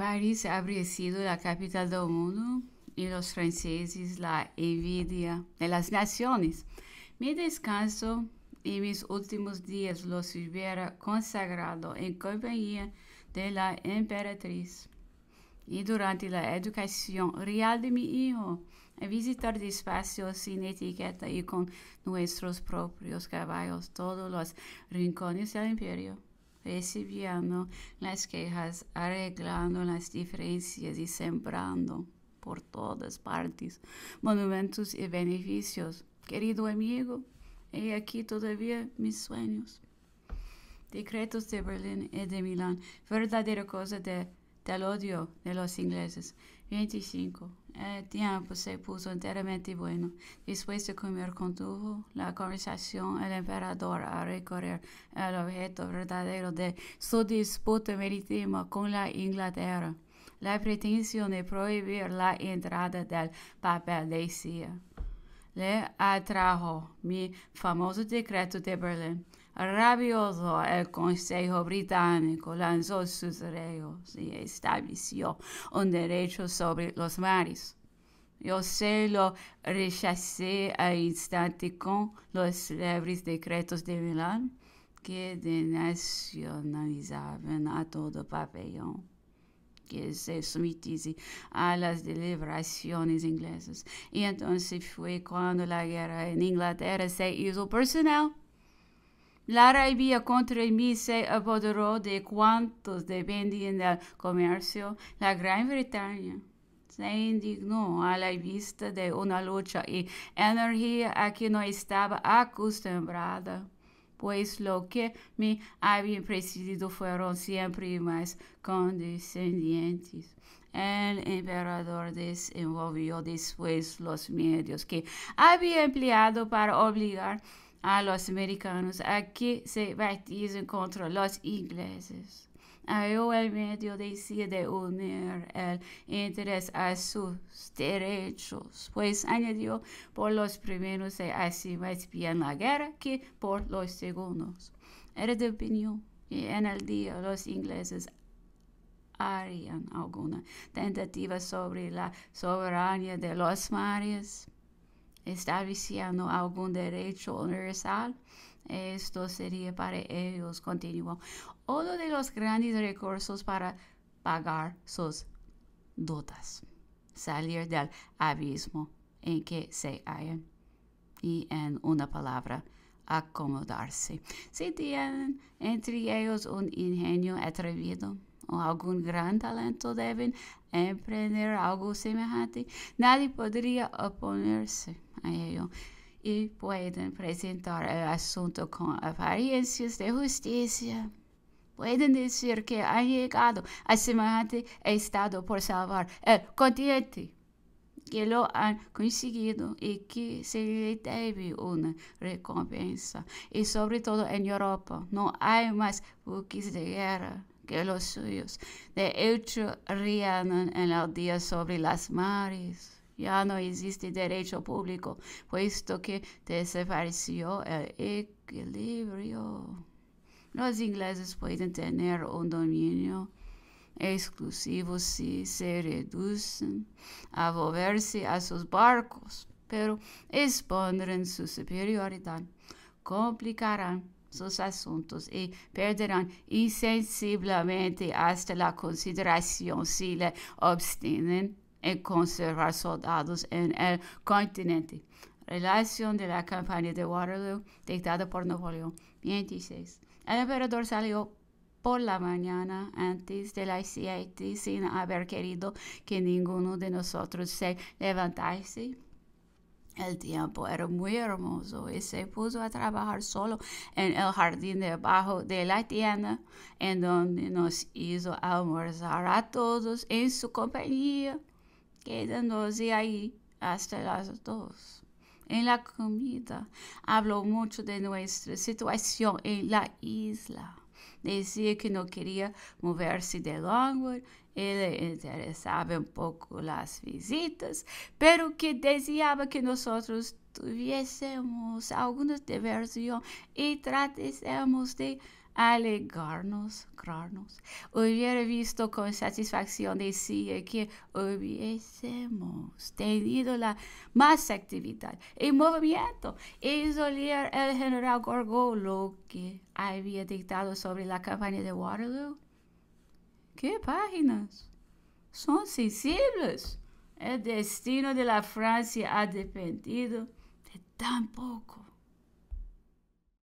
París habría sido la capital del mundo y los franceses la envidia de las naciones. Mi descanso y mis últimos días los hubiera consagrado en compañía de la emperatriz y durante la educación real de mi hijo, a visitar despacio sin etiqueta y con nuestros propios caballos todos los rincones del imperio recibiendo las quejas, arreglando las diferencias y sembrando por todas partes monumentos y beneficios. Querido amigo, he aquí todavía mis sueños. Decretos de Berlín y de Milán, verdadera cosa de del odio de los ingleses. 25. El eh, tiempo se puso enteramente bueno. Después de comer, condujo la conversación el emperador a recorrer el objeto verdadero de su disputa marítima con la Inglaterra, la pretensión de prohibir la entrada del papel de Le atrajo mi famoso decreto de Berlín rabioso, el eh, Consejo Británico lanzó sus reyes y estableció un derecho sobre los mares. Yo se lo rechacé a instante con los célebres decretos de Milán que denacionalizaban a todo pabellón que se sometiese a las deliberaciones inglesas. Y entonces fue cuando la guerra en Inglaterra se hizo personal la rabia contra mí se apoderó de cuantos dependían del comercio. La Gran Bretaña se indignó a la vista de una lucha y energía a que no estaba acostumbrada, pues lo que me había presidido fueron siempre más condescendientes. El emperador desenvolvió después los medios que había empleado para obligar a los americanos a que se batizen contra los ingleses. Halló el medio de, de unir el interés a sus derechos, pues añadió por los primeros se hace más bien la guerra que por los segundos. Era de opinión que en el día los ingleses harían alguna tentativa sobre la soberanía de los mares estableciendo algún derecho universal, esto sería para ellos continuo. Uno de los grandes recursos para pagar sus dudas, salir del abismo en que se hallan y en una palabra acomodarse. Si tienen entre ellos un ingenio atrevido, o algún gran talento deben emprender algo semejante. Nadie podría oponerse a ello y pueden presentar el asunto con apariencias de justicia. Pueden decir que han llegado a semejante estado por salvar el continente, que lo han conseguido y que se le debe una recompensa. Y sobre todo en Europa no hay más buques de guerra que los suyos. De hecho, rían en los días sobre las mares. Ya no existe derecho público, puesto que desapareció el equilibrio. Los ingleses pueden tener un dominio exclusivo si se reducen a volverse a sus barcos, pero expondrán su superioridad, complicarán sus asuntos y perderán insensiblemente hasta la consideración si le obstinen en conservar soldados en el continente. Relación de la campaña de Waterloo dictada por Napoleón 26. El emperador salió por la mañana antes de las siete sin haber querido que ninguno de nosotros se levantase el tiempo era muy hermoso y se puso a trabajar solo en el jardín debajo de la tienda, en donde nos hizo almorzar a todos en su compañía, quedándose ahí hasta las dos. En la comida habló mucho de nuestra situación en la isla Dizia que não queria mover-se de Longwood, ele interessava um pouco as visitas, pero que desejava que nós outros tivéssemos alguma diversão e tratássemos de alegarnos, alegrarnos. Hubiera visto con satisfacción, decir que hubiésemos tenido la más actividad y movimiento. Y solía el general Gorgo lo que había dictado sobre la campaña de Waterloo. ¿Qué páginas? Son sensibles. El destino de la Francia ha dependido de tan poco